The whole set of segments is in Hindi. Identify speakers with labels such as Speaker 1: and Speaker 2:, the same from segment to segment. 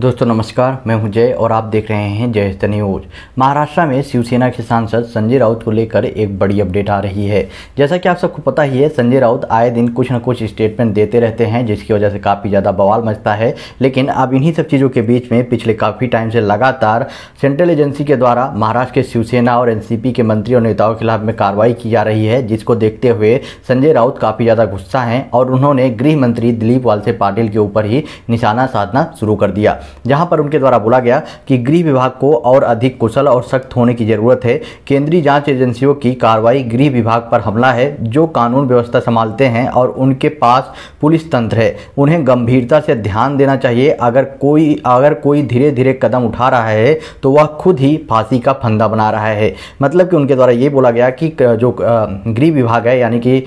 Speaker 1: दोस्तों नमस्कार मैं हूं जय और आप देख रहे हैं जय न्यूज महाराष्ट्र में शिवसेना के सांसद संजय राउत को लेकर एक बड़ी अपडेट आ रही है जैसा कि आप सबको पता ही है संजय राउत आए दिन कुछ न कुछ स्टेटमेंट देते रहते हैं जिसकी वजह से काफ़ी ज़्यादा बवाल मचता है लेकिन अब इन्हीं सब चीज़ों के बीच में पिछले काफ़ी टाइम से लगातार सेंट्रल एजेंसी के द्वारा महाराष्ट्र के शिवसेना और एन के मंत्री और नेताओं के खिलाफ में कार्रवाई की जा रही है जिसको देखते हुए संजय राउत काफ़ी ज़्यादा गुस्सा हैं और उन्होंने गृह मंत्री दिलीप वालसे पाटिल के ऊपर ही निशाना साधना शुरू कर दिया जहां पर उनके द्वारा बोला गया कि गृह विभाग को और अधिक कुशल और सख्त होने की जरूरत है केंद्रीय जांच एजेंसियों की कार्रवाई गृह विभाग पर हमला है जो कानून व्यवस्था संभालते हैं और उनके पास पुलिस तंत्र है उन्हें गंभीरता से ध्यान देना चाहिए अगर कोई अगर कोई धीरे धीरे कदम उठा रहा है तो वह खुद ही फांसी का फंदा बना रहा है मतलब कि उनके द्वारा ये बोला गया कि जो गृह विभाग है यानी कि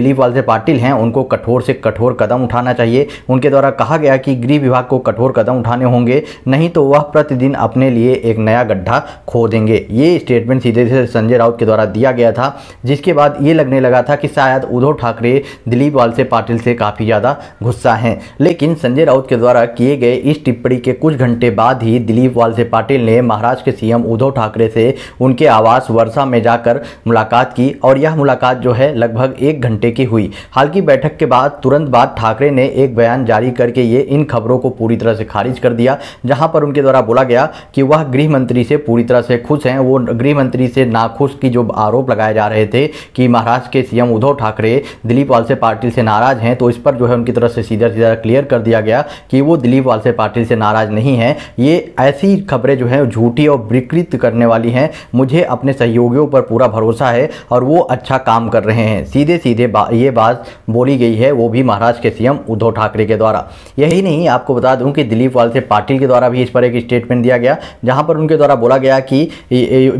Speaker 1: दिलीप वालसे पाटिल हैं उनको कठोर से कठोर कदम उठाना चाहिए उनके द्वारा कहा गया कि गृह विभाग को कठोर कदम उठाने होंगे नहीं तो वह प्रतिदिन अपने लिए एक नया गड्ढा खो देंगे ये स्टेटमेंट सीधे से संजय राउत के द्वारा दिया गया था जिसके बाद ये लगने लगा था कि शायद उद्धव ठाकरे दिलीप वालसे पाटिल से काफ़ी ज़्यादा गुस्सा हैं लेकिन संजय राउत के द्वारा किए गए इस टिप्पणी के कुछ घंटे बाद ही दिलीप वालसे पाटिल ने महाराष्ट्र के सीएम उद्धव ठाकरे से उनके आवास वर्षा में जाकर मुलाकात की और यह मुलाकात जो है लगभग एक घंटे की हुई हालांकि बैठक के बाद तुरंत बाद ठाकरे ने एक बयान जारी करके ये इन खबरों को पूरी तरह से खारिज खारिज कर दिया जहां पर उनके द्वारा बोला गया कि वह गृह मंत्री से पूरी तरह से खुश हैं वो गृह मंत्री से नाखुश की जो आरोप लगाए जा रहे थे कि महाराष्ट्र के सीएम उद्धव ठाकरे दिलीप वालसे पाटिल से नाराज हैं तो इस पर जो है उनकी तरफ से सीधा सीधा क्लियर कर दिया गया कि वो दिलीप वालसे पाटिल से नाराज नहीं है ये ऐसी खबरें जो हैं झूठी और विकृत करने वाली हैं मुझे अपने सहयोगियों पर पूरा भरोसा है और वो अच्छा काम कर रहे हैं सीधे सीधे ये बात बोली गई है वो भी महाराष्ट्र के सीएम उद्धव ठाकरे के द्वारा यही नहीं आपको बता दूं कि दिलीप वाल से पाटिल के द्वारा भी इस पर एक स्टेटमेंट दिया गया जहाँ पर उनके द्वारा बोला गया कि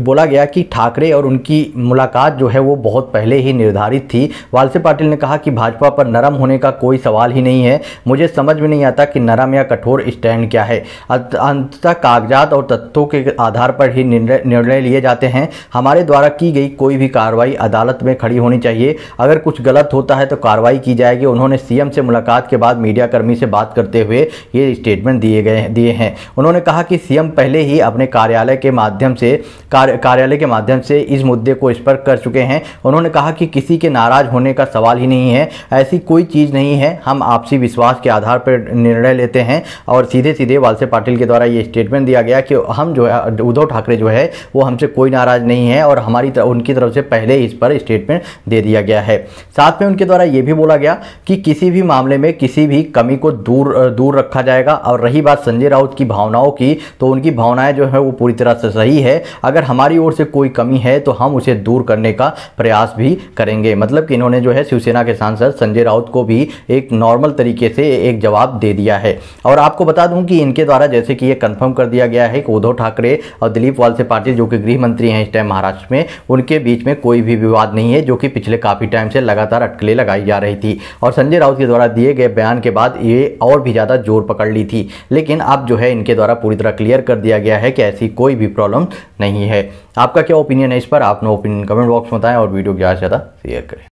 Speaker 1: बोला गया कि ठाकरे और उनकी मुलाकात जो है वो बहुत पहले ही निर्धारित थी वालसे पाटिल ने कहा कि भाजपा पर नरम होने का कोई सवाल ही नहीं है मुझे समझ में नहीं आता कि नरम या कठोर स्टैंड क्या है अंततः कागजात और तत्वों के आधार पर ही निर्णय लिए जाते हैं हमारे द्वारा की गई कोई भी कार्रवाई अदालत में खड़ी होनी चाहिए अगर कुछ गलत होता है तो कार्रवाई की जाएगी उन्होंने सीएम से मुलाकात के बाद मीडियाकर्मी से बात करते हुए ये स्टेटमेंट दिए गए दिए हैं उन्होंने कहा कि सीएम पहले ही अपने कार्यालय के माध्यम से कार्य कार्यालय के माध्यम से इस मुद्दे को स्पर्श कर चुके हैं उन्होंने कहा कि किसी के नाराज होने का सवाल ही नहीं है ऐसी कोई चीज़ नहीं है हम आपसी विश्वास के आधार पर निर्णय लेते हैं और सीधे सीधे वालसे पाटिल के द्वारा ये स्टेटमेंट दिया गया कि हम जो है उद्धव ठाकरे जो है वो हमसे कोई नाराज नहीं है और हमारी तर, उनकी तरफ से पहले इस पर स्टेटमेंट दे दिया गया है साथ में उनके द्वारा ये भी बोला गया कि किसी भी मामले में किसी भी कमी को दूर दूर रखा जाएगा और रही बात संजय राउत की भावनाओं की तो उनकी भावनाएं जो है वो पूरी तरह से सही है अगर हमारी ओर से कोई कमी है तो हम उसे दूर करने का प्रयास भी करेंगे मतलब कि इन्होंने जो है शिवसेना के सांसद संजय राउत को भी एक नॉर्मल तरीके से एक जवाब दे दिया है और आपको बता दूं कि इनके द्वारा जैसे कि ये कंफर्म कर दिया गया है कि उद्धव ठाकरे और दिलीप वालसे पाटिल जो कि गृह मंत्री हैं इस टाइम महाराष्ट्र में उनके बीच में कोई भी विवाद नहीं है जो कि पिछले काफ़ी टाइम से लगातार अटकलें लगाई जा रही थी और संजय राउत के द्वारा दिए गए बयान के बाद ये और भी ज़्यादा जोर पकड़ ली थी लेकिन अब जो है इनके द्वारा पूरी तरह क्लियर कर दिया गया है कि ऐसी कोई भी प्रॉब्लम नहीं है आपका क्या ओपिनियन है इस पर आप अपना ओपिनियन कमेंट बॉक्स में बताएं और वीडियो ज़्यादा से ज़्यादा शेयर करें